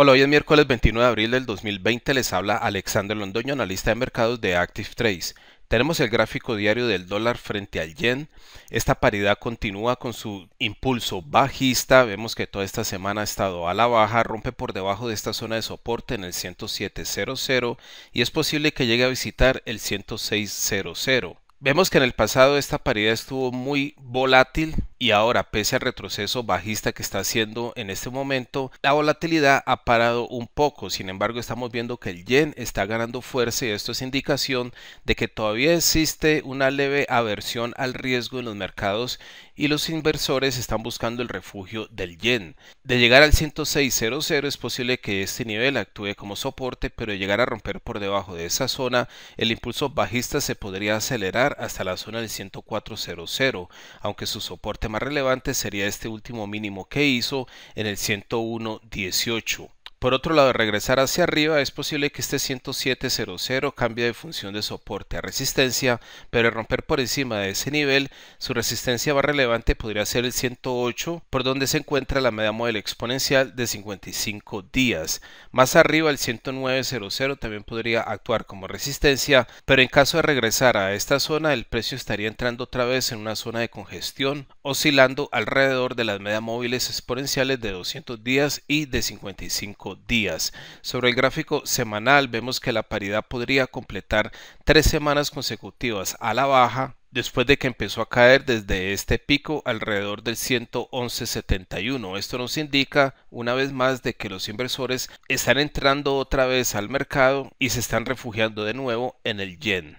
Hola, hoy es miércoles 29 de abril del 2020. Les habla Alexander Londoño, analista de mercados de Active Trades. Tenemos el gráfico diario del dólar frente al yen. Esta paridad continúa con su impulso bajista. Vemos que toda esta semana ha estado a la baja, rompe por debajo de esta zona de soporte en el 107.00 y es posible que llegue a visitar el 106.00. Vemos que en el pasado esta paridad estuvo muy volátil, y ahora pese al retroceso bajista que está haciendo en este momento, la volatilidad ha parado un poco. Sin embargo, estamos viendo que el yen está ganando fuerza y esto es indicación de que todavía existe una leve aversión al riesgo en los mercados y los inversores están buscando el refugio del yen. De llegar al 106.00 es posible que este nivel actúe como soporte, pero llegar a romper por debajo de esa zona, el impulso bajista se podría acelerar hasta la zona del 104.00, aunque su soporte más relevante sería este último mínimo que hizo en el 101.18. Por otro lado, regresar hacia arriba es posible que este 107.00 cambie de función de soporte a resistencia, pero al romper por encima de ese nivel, su resistencia más relevante podría ser el 108, por donde se encuentra la media móvil exponencial de 55 días. Más arriba, el 109.00 también podría actuar como resistencia, pero en caso de regresar a esta zona, el precio estaría entrando otra vez en una zona de congestión, oscilando alrededor de las medias móviles exponenciales de 200 días y de 55 días. Sobre el gráfico semanal vemos que la paridad podría completar tres semanas consecutivas a la baja después de que empezó a caer desde este pico alrededor del 111.71. Esto nos indica una vez más de que los inversores están entrando otra vez al mercado y se están refugiando de nuevo en el yen.